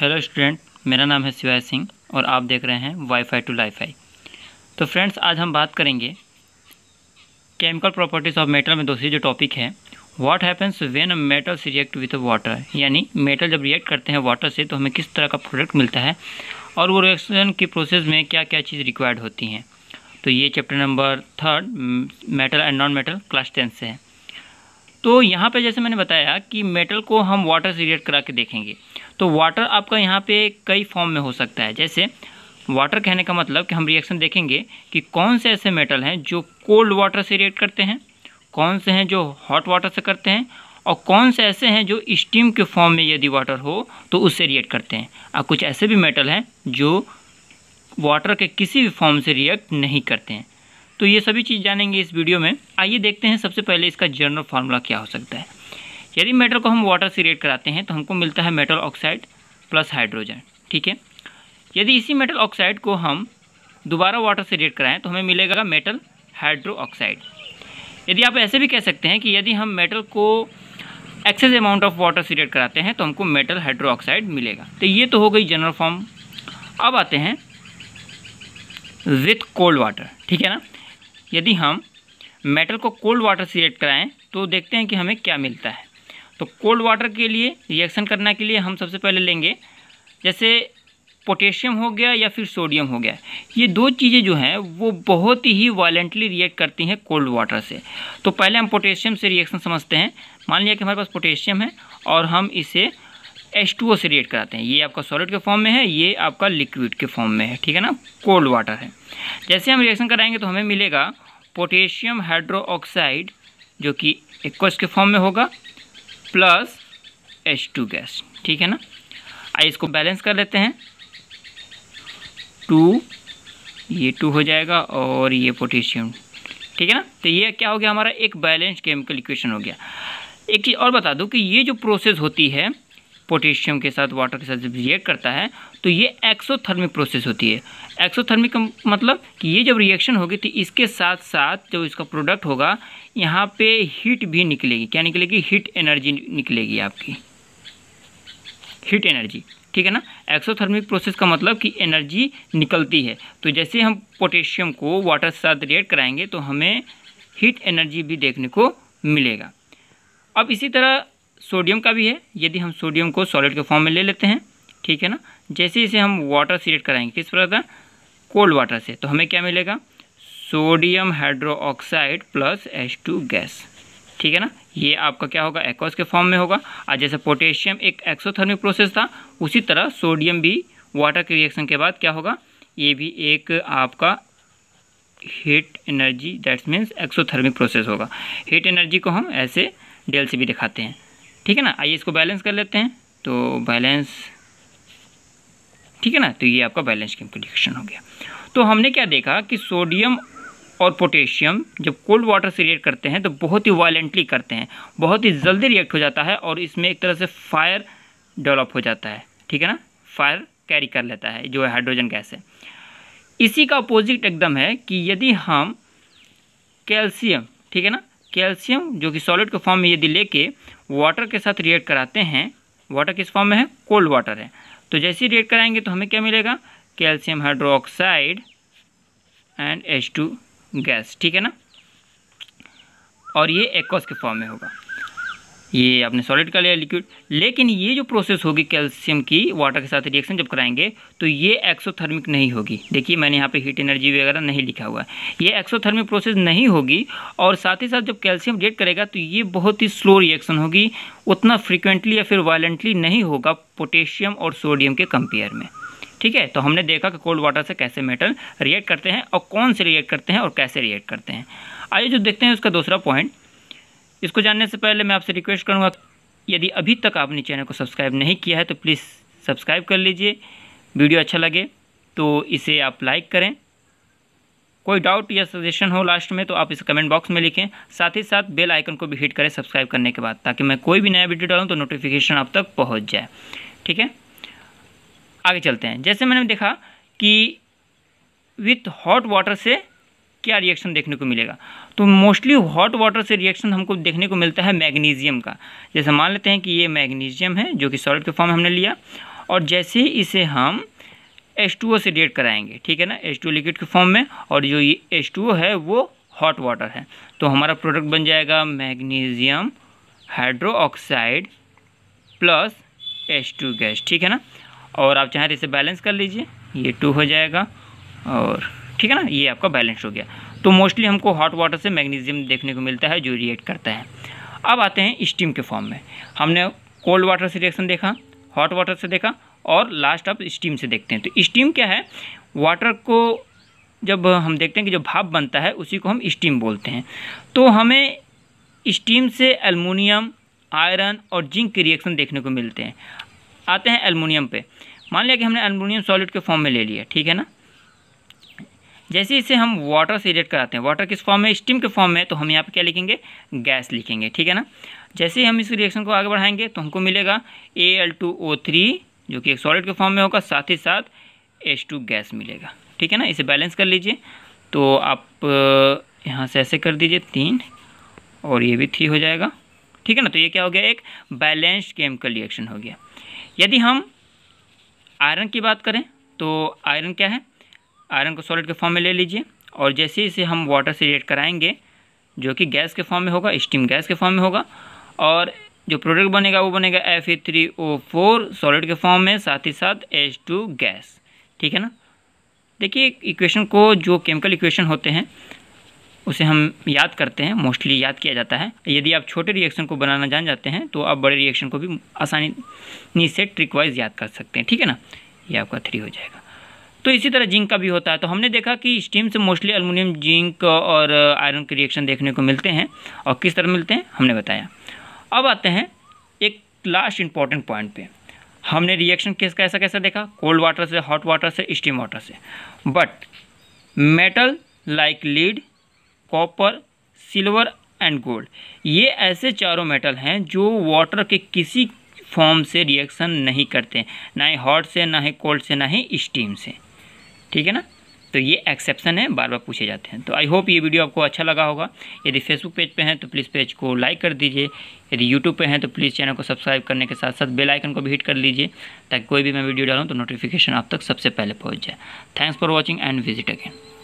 hello student मेरा नाम है शिवाय सिंह और आप देख रहे हैं वाईफाई टू लाईफाई तो फ्रेंड्स आज हम बात करेंगे केमिकल प्रॉपर्टीज़ ऑफ मेटल में दूसरी जो टॉपिक है what happens when metals react with water यानी मेटल जब रिएक्ट करते हैं वाटर से तो हमें किस तरह का प्रोडक्ट मिलता है और वो रिएक्शन की प्रोसेस में क्या क्या चीज़ रिक्वायर्ड होती हैं तो ये chapter number third metal and non metal class tenth से है तो यहाँ पर जैसे मैंने बताया कि मेटल को हम वाटर से रिएक्ट करा के देखेंगे तो वाटर आपका यहाँ पे कई फॉर्म में हो सकता है जैसे वाटर कहने का मतलब कि हम रिएक्शन देखेंगे कि कौन से ऐसे मेटल हैं जो कोल्ड वाटर से रिएक्ट करते हैं कौन से हैं जो हॉट वाटर से करते हैं और कौन से ऐसे हैं जो स्टीम के फॉर्म में यदि वाटर हो तो उससे रिएक्ट करते हैं और कुछ ऐसे भी मेटल हैं जो वाटर के किसी भी फॉर्म से रिएक्ट नहीं करते हैं तो ये सभी चीज़ जानेंगे इस वीडियो में आइए देखते हैं सबसे पहले इसका जर्नल फार्मूला क्या हो सकता है यदि मेटल को हम वाटर से रिएक्ट कराते हैं तो हमको मिलता है मेटल ऑक्साइड प्लस हाइड्रोजन ठीक है यदि इसी मेटल ऑक्साइड को हम दोबारा वाटर से रिएक्ट कराएं तो हमें मिलेगा मेटल हाइड्रो ऑक्साइड यदि आप ऐसे भी कह सकते हैं कि यदि हम मेटल को एक्सेस अमाउंट ऑफ वाटर से रिएक्ट कराते हैं तो हमको मेटल हाइड्रो ऑक्साइड मिलेगा तो ये तो हो गई जनरल फॉर्म अब आते हैं विथ कोल्ड वाटर ठीक है ना यदि हम मेटल को कोल्ड वाटर से रिएक्ट कराएं तो देखते हैं कि हमें क्या मिलता है तो कोल्ड वाटर के लिए रिएक्शन करने के लिए हम सबसे पहले लेंगे जैसे पोटेशियम हो गया या फिर सोडियम हो गया ये दो चीज़ें जो हैं वो बहुत ही वायलेंटली रिएक्ट करती हैं कोल्ड वाटर से तो पहले हम पोटेशियम से रिएक्शन समझते हैं मान लिया कि हमारे पास पोटेशियम है और हम इसे H2O से रिएक्ट कराते हैं ये आपका सॉलिड के फॉर्म में है ये आपका लिक्विड के फॉर्म में है ठीक है ना कोल्ड वाटर है जैसे हम रिएक्शन कराएंगे तो हमें मिलेगा पोटेशियम हाइड्रो ऑक्साइड जो कि एक्वस के फॉर्म में होगा प्लस एच टू गैस ठीक है ना आइए इसको बैलेंस कर लेते हैं टू ये टू हो जाएगा और ये पोटेशियम ठीक है ना तो ये क्या हो गया हमारा एक बैलेंस केमिकल इक्वेशन हो गया एक चीज़ और बता दूँ कि ये जो प्रोसेस होती है पोटेशियम के साथ वाटर के साथ जब रिएक्ट करता है तो ये एक्सोथर्मिक प्रोसेस होती है एक्सोथर्मिक मतलब कि ये जब रिएक्शन होगी तो इसके साथ साथ जो इसका प्रोडक्ट होगा यहाँ पे हीट भी निकलेगी क्या निकलेगी हीट एनर्जी निकलेगी आपकी हीट एनर्जी ठीक है ना एक्सोथर्मिक प्रोसेस का मतलब कि एनर्जी निकलती है तो जैसे हम पोटेशियम को वाटर के साथ रिएक्ट कराएंगे तो हमें हीट एनर्जी भी देखने को मिलेगा अब इसी तरह सोडियम का भी है यदि हम सोडियम को सॉलिड के फॉर्म में ले लेते हैं ठीक है ना जैसे इसे हम वाटर सीरेट कराएंगे किस प्रकार कोल्ड वाटर से तो हमें क्या मिलेगा sodium hydroxide plus H two gas ठीक है ना ये आपका क्या होगा एक्वस के फॉर्म में होगा और जैसे पोटेशियम एक एक्सोथर्मिक प्रोसेस था उसी तरह सोडियम भी वाटर के रिएक्शन के बाद क्या होगा ये भी एक आपका heat energy that's means exothermic process होगा हीट एनर्जी को हम ऐसे डेल से भी दिखाते हैं ठीक है ना आइए इसको बैलेंस कर लेते हैं तो बैलेंस ठीक है ना तो ये आपका बैलेंस केमिकल हो गया तो हमने क्या देखा कि सोडियम और पोटेशियम जब कोल्ड वाटर से रिएक्ट करते हैं तो बहुत ही वायलेंटली करते हैं बहुत ही जल्दी रिएक्ट हो जाता है और इसमें एक तरह से फायर डेवलप हो जाता है ठीक है ना फायर कैरी कर लेता है जो है हाइड्रोजन गैस है इसी का अपोजिट एकदम है कि यदि हम कैल्शियम ठीक है ना कैल्शियम जो कि सॉलिड के फॉर्म में यदि लेके वाटर के साथ रिएक्ट कराते हैं वाटर किस फॉर्म में है कोल्ड वाटर है तो जैसे ही रिएक्ट कराएंगे तो हमें क्या मिलेगा calcium hydroxide and H two gas ठीक है ना और ये एक्वस के फॉर्म में होगा ये आपने सॉलिड का लिया लिक्विड लेकिन ये जो प्रोसेस होगी कैल्शियम की वाटर के साथ रिएक्शन जब कराएंगे तो ये एक्सोथर्मिक नहीं होगी देखिए मैंने यहाँ पे हीट एनर्जी वगैरह नहीं लिखा हुआ है ये एक्सोथर्मिक प्रोसेस नहीं होगी और साथ ही साथ जब कैल्शियम रिएक्ट करेगा तो ये बहुत ही स्लो रिएक्शन होगी उतना फ्रिक्वेंटली या फिर वायलेंटली नहीं होगा पोटेशियम और सोडियम के कंपेयर में ठीक है तो हमने देखा कि कोल्ड वाटर से कैसे मेटल रिएक्ट करते हैं और कौन से रिएक्ट करते हैं और कैसे रिएक्ट करते हैं आइए जो देखते हैं उसका दूसरा पॉइंट इसको जानने से पहले मैं आपसे रिक्वेस्ट करूँगा यदि अभी तक आपने चैनल को सब्सक्राइब नहीं किया है तो प्लीज़ सब्सक्राइब कर लीजिए वीडियो अच्छा लगे तो इसे आप लाइक करें कोई डाउट या सजेशन हो लास्ट में तो आप इसे कमेंट बॉक्स में लिखें साथ ही साथ बेल आइकन को भी हिट करें सब्सक्राइब करने के बाद ताकि मैं कोई भी नया वीडियो डालूँ तो नोटिफिकेशन आप तक पहुँच जाए ठीक है आगे चलते हैं जैसे मैंने देखा कि विथ हॉट वाटर से क्या रिएक्शन देखने को मिलेगा तो मोस्टली हॉट वाटर से रिएक्शन हमको देखने को मिलता है मैग्नीजियम का जैसे मान लेते हैं कि ये मैग्नीजियम है जो कि सॉलिड के फॉर्म हमने लिया और जैसे ही इसे हम H2O से रिएक्ट कराएंगे ठीक है ना H2O लिक्विड के फॉर्म में और जो ये H2O है वो हॉट वाटर है तो हमारा प्रोडक्ट बन जाएगा magnesium hydro oxide plus H two gas ठीक है ना और आप चाहें तो इसे बैलेंस कर लीजिए ये टू हो जाएगा और ठीक है ना ये आपका बैलेंस हो गया तो मोस्टली हमको हॉट वाटर से मैग्नीशियम देखने को मिलता है जो रिएक्ट करता है अब आते हैं स्टीम के फॉर्म में हमने कोल्ड वाटर से रिएक्शन देखा हॉट वाटर से देखा और लास्ट आप स्टीम से देखते हैं तो स्टीम क्या है वाटर को जब हम देखते हैं कि जो भाप बनता है उसी को हम स्टीम बोलते हैं तो हमें स्टीम से एलमोनियम आयरन और जिंक के रिएक्शन देखने को मिलते हैं आते हैं एलमोनियम पे मान लिया कि हमने एलमोनियम सॉलिड के फॉर्म में ले लिया ठीक है ना जैसे इसे हम वाटर से रिलेट कराते हैं वाटर किस फॉर्म में स्टीम के फॉर्म में तो हम यहाँ पे क्या लिखेंगे गैस लिखेंगे ठीक है ना जैसे ही हम इस रिएक्शन को आगे बढ़ाएंगे तो हमको मिलेगा A L two O three जो कि एक सॉलिड के फॉर्म में होगा साथ ही साथ एच टू गैस मिलेगा ठीक है ना इसे बैलेंस कर लीजिए तो आप यहाँ से ऐसे कर दीजिए तीन और ये भी थ्री हो जाएगा ठीक है ना तो ये क्या हो गया एक बैलेंस्ड केमिकल रिएक्शन हो गया यदि हम आयरन की बात करें तो आयरन क्या है आयरन को सॉलिड के फॉर्म में ले लीजिए और जैसे ही इसे हम वाटर से रिएक्ट कराएंगे जो कि गैस के फॉर्म में होगा स्टीम गैस के फॉर्म में होगा और जो प्रोडक्ट बनेगा वो बनेगा F A three O four solid के फॉर्म में साथ ही साथ एच टू गैस ठीक है ना देखिए इक्वेशन को जो केमिकल इक्वेशन होते हैं उसे हम याद करते हैं मोस्टली याद किया जाता है यदि आप छोटे रिएक्शन को बनाना जान जाते हैं तो आप बड़े रिएक्शन को भी आसानी से ट्रिक वाइज याद कर सकते हैं ठीक है ना ये आपका थ्री हो जाएगा तो इसी तरह जिंक का भी होता है तो हमने देखा कि स्टीम से मोस्टली अलमिनियम जिंक और आयरन uh, के रिएक्शन देखने को मिलते हैं और किस तरह मिलते हैं हमने बताया अब आते हैं एक लास्ट इम्पॉर्टेंट पॉइंट पे हमने रिएक्शन किस कैसा कैसा देखा कोल्ड वाटर से हॉट वाटर से स्टीम वाटर से but metal like lead copper silver and gold ये ऐसे चारों मेटल हैं जो वाटर के किसी फॉर्म से रिएक्शन नहीं करते ना ही हॉट से ना ही कोल्ड से ना ही स्टीम से ठीक है ना तो ये एक्सेप्शन है बार बार पूछे जाते हैं तो आई होप ये वीडियो आपको अच्छा लगा होगा यदि फेसबुक पेज पे हैं तो प्लीज़ पेज को लाइक कर दीजिए यदि यूट्यूब पे हैं तो प्लीज़ चैनल को सब्सक्राइब करने के साथ साथ बेल आइकन को भी हिट कर लीजिए ताकि कोई भी मैं वीडियो डालूँ तो नोटिफिकेशन आप तक सबसे पहले पहुँच जाए thanks for watching and visit again